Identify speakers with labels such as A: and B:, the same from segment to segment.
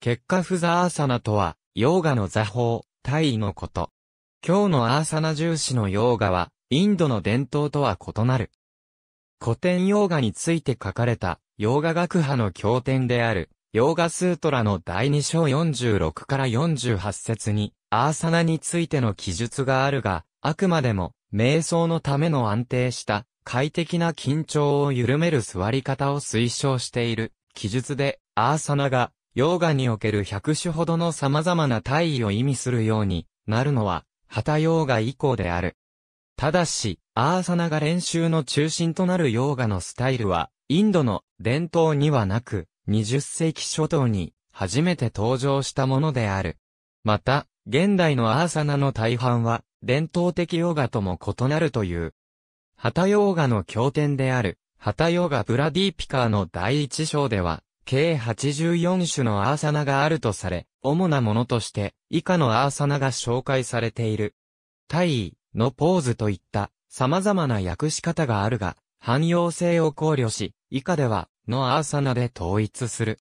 A: 結果フザアーサナとは、ヨーガの座法、体位のこと。今日のアーサナ重視のヨーガは、インドの伝統とは異なる。古典ヨーガについて書かれた、ヨーガ学派の経典である、ヨーガスートラの第2章46から48節に、アーサナについての記述があるが、あくまでも、瞑想のための安定した、快適な緊張を緩める座り方を推奨している記述で、アーサナが溶岩における100種ほどの様々な単位を意味するようになるのは、旗溶岩以降である。ただし、アーサナが練習の中心となる溶岩のスタイルは、インドの伝統にはなく、20世紀初頭に初めて登場したものである。また、現代のアーサナの大半は、伝統的ヨガとも異なるという。ハタヨーガの経典である、ハタヨーガブラディーピカーの第一章では、計84種のアーサナがあるとされ、主なものとして、以下のアーサナが紹介されている。体位のポーズといった様々な訳し方があるが、汎用性を考慮し、以下では、のアーサナで統一する。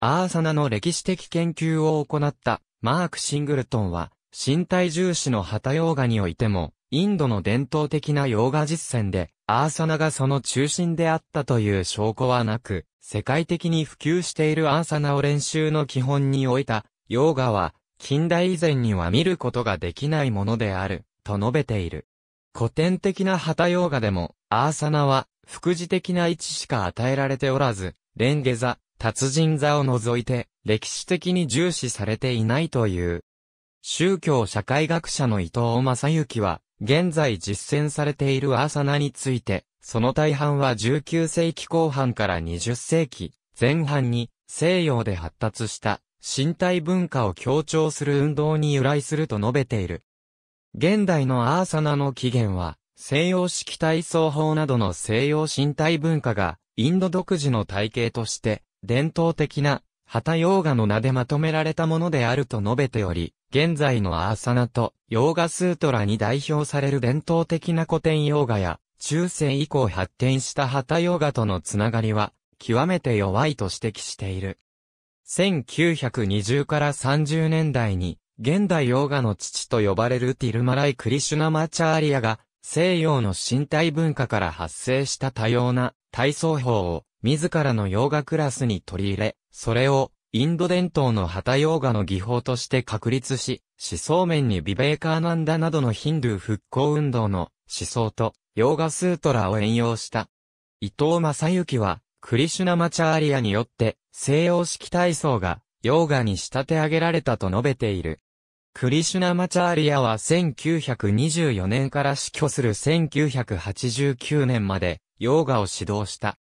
A: アーサナの歴史的研究を行ったマーク・シングルトンは、身体重視の旗ヨーガにおいても、インドの伝統的なヨーガ実践で、アーサナがその中心であったという証拠はなく、世界的に普及しているアーサナを練習の基本に置いた、ヨーガは、近代以前には見ることができないものである、と述べている。古典的な旗ヨーガでも、アーサナは、副次的な位置しか与えられておらず、レンゲ座、達人座を除いて、歴史的に重視されていないという。宗教社会学者の伊藤正幸は、現在実践されているアーサナについて、その大半は19世紀後半から20世紀前半に西洋で発達した身体文化を強調する運動に由来すると述べている。現代のアーサナの起源は西洋式体操法などの西洋身体文化がインド独自の体系として伝統的な旗ヨーガの名でまとめられたものであると述べており、現在のアーサナとヨーガスートラに代表される伝統的な古典ヨーガや、中世以降発展したハタヨーガとのつながりは、極めて弱いと指摘している。1920から30年代に、現代ヨーガの父と呼ばれるティルマライ・クリシュナマチャーリアが、西洋の身体文化から発生した多様な体操法を自らのヨーガクラスに取り入れ、それをインド伝統のハタヨーガの技法として確立し、思想面にビベーカーナンダなどのヒンドゥー復興運動の思想とヨーガスートラを援用した。伊藤正幸は、クリシュナマチャーリアによって西洋式体操がヨーガに仕立て上げられたと述べている。クリシュナマチャーリアは1924年から死去する1989年までヨーガを指導した。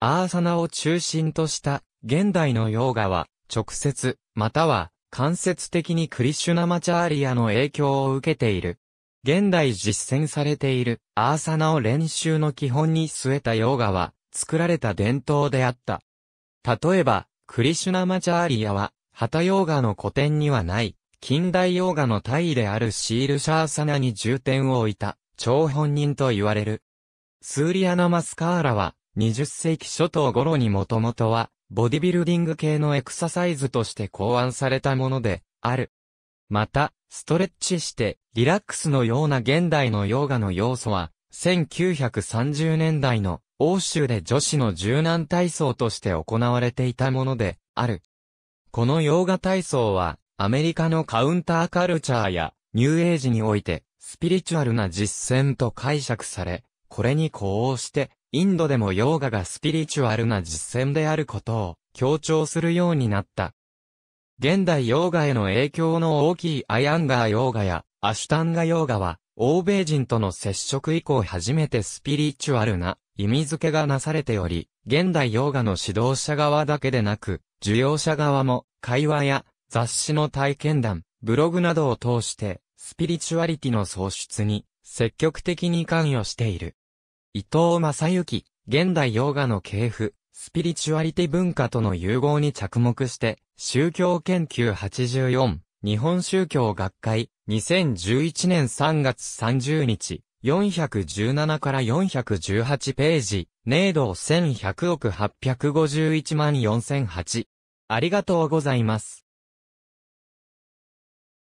A: アーサナを中心とした現代のヨーガは、直接、または、間接的にクリシュナマチャーリアの影響を受けている。現代実践されている、アーサナを練習の基本に据えたヨーガは、作られた伝統であった。例えば、クリシュナマチャーリアは、ハタヨーガの古典にはない、近代ヨーガの大位であるシールシャーサナに重点を置いた、超本人と言われる。スーリアナマスカーラは、20世紀初頭頃にもともとは、ボディビルディング系のエクササイズとして考案されたものである。また、ストレッチしてリラックスのような現代のヨーガの要素は、1930年代の欧州で女子の柔軟体操として行われていたものである。このヨーガ体操は、アメリカのカウンターカルチャーやニューエイジにおいて、スピリチュアルな実践と解釈され、これに呼応して、インドでもヨーガがスピリチュアルな実践であることを強調するようになった。現代ヨーガへの影響の大きいアヤンガーヨーガやアシュタンガヨーガは、欧米人との接触以降初めてスピリチュアルな意味付けがなされており、現代ヨーガの指導者側だけでなく、受容者側も会話や雑誌の体験談、ブログなどを通して、スピリチュアリティの創出に積極的に関与している。伊藤正幸、現代洋画の系譜、スピリチュアリティ文化との融合に着目して、宗教研究84、日本宗教学会、2011年3月30日、417から418ページ、ネ度ド1100億851万4008。ありがとうございます。